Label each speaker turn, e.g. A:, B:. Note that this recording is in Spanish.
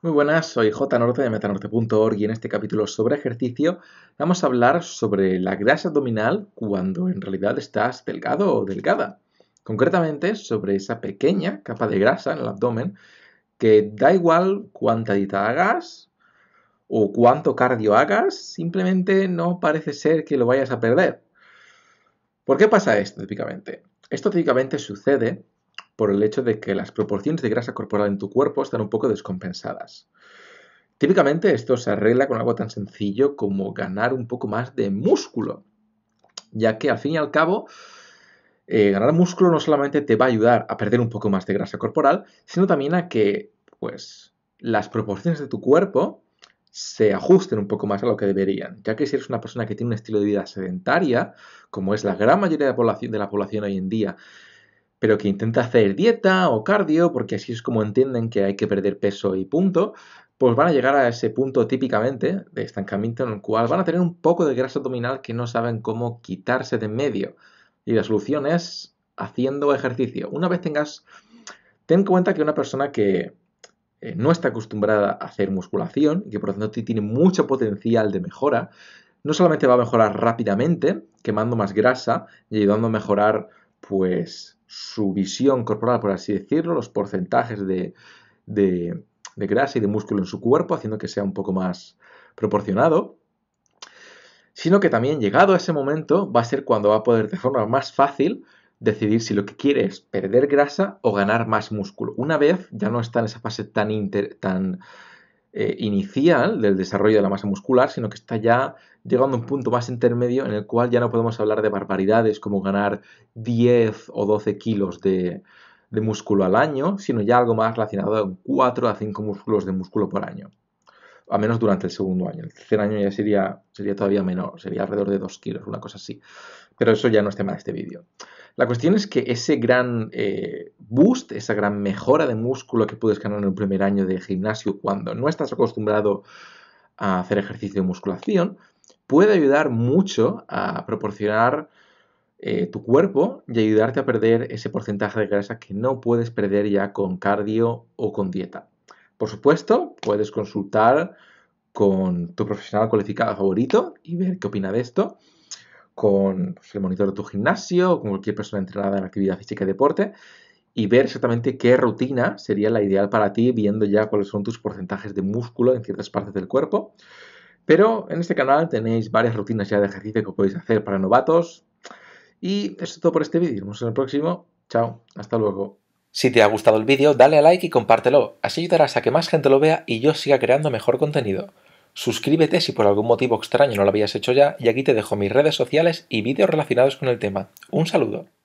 A: Muy buenas, soy J. Norte de metanorte.org y en este capítulo sobre ejercicio vamos a hablar sobre la grasa abdominal cuando en realidad estás delgado o delgada. Concretamente sobre esa pequeña capa de grasa en el abdomen que da igual cuánta dieta hagas o cuánto cardio hagas, simplemente no parece ser que lo vayas a perder. ¿Por qué pasa esto típicamente? Esto típicamente sucede por el hecho de que las proporciones de grasa corporal en tu cuerpo están un poco descompensadas. Típicamente esto se arregla con algo tan sencillo como ganar un poco más de músculo, ya que al fin y al cabo eh, ganar músculo no solamente te va a ayudar a perder un poco más de grasa corporal, sino también a que pues, las proporciones de tu cuerpo se ajusten un poco más a lo que deberían, ya que si eres una persona que tiene un estilo de vida sedentaria, como es la gran mayoría de la población hoy en día, pero que intenta hacer dieta o cardio, porque así es como entienden que hay que perder peso y punto, pues van a llegar a ese punto típicamente de estancamiento en el cual van a tener un poco de grasa abdominal que no saben cómo quitarse de en medio. Y la solución es haciendo ejercicio. Una vez tengas... Ten en cuenta que una persona que eh, no está acostumbrada a hacer musculación y que por lo tanto tiene mucho potencial de mejora, no solamente va a mejorar rápidamente, quemando más grasa y ayudando a mejorar pues su visión corporal, por así decirlo, los porcentajes de, de, grasa y de músculo en su cuerpo, haciendo que sea un poco más proporcionado, sino que también llegado a ese momento va a ser cuando va a poder de forma más fácil decidir si lo que quiere es perder grasa o ganar más músculo. Una vez ya no está en esa fase tan, inter, tan eh, inicial del desarrollo de la masa muscular, sino que está ya llegando a un punto más intermedio en el cual ya no podemos hablar de barbaridades como ganar 10 o 12 kilos de, músculo al año, sino ya algo más relacionado a 4 a 5 músculos de músculo por año. A menos durante el segundo año. El tercer año ya sería, sería todavía menor, sería alrededor de 2 kilos, una cosa así. Pero eso ya no es tema de este vídeo. La cuestión es que ese gran eh, boost, esa gran mejora de músculo que puedes ganar en el primer año de gimnasio cuando no estás acostumbrado a hacer ejercicio de musculación, puede ayudar mucho a proporcionar eh, tu cuerpo y ayudarte a perder ese porcentaje de grasa que no puedes perder ya con cardio o con dieta. Por supuesto, puedes consultar con tu profesional cualificado favorito y ver qué opina de esto, con pues, el monitor de tu gimnasio, o con cualquier persona entrenada en actividad física y deporte, y ver exactamente qué rutina sería la ideal para ti, viendo ya cuáles son tus porcentajes de músculo en ciertas partes del cuerpo. Pero en este canal tenéis varias rutinas ya de ejercicio que podéis hacer para novatos. Y eso es todo por este vídeo. Nos vemos en el próximo. Chao, hasta luego. Si te ha gustado el vídeo, dale a like y compártelo. Así ayudarás a que más gente lo vea y yo siga creando mejor contenido. Suscríbete si por algún motivo extraño no lo habías hecho ya y aquí te dejo mis redes sociales y vídeos relacionados con el tema. Un saludo.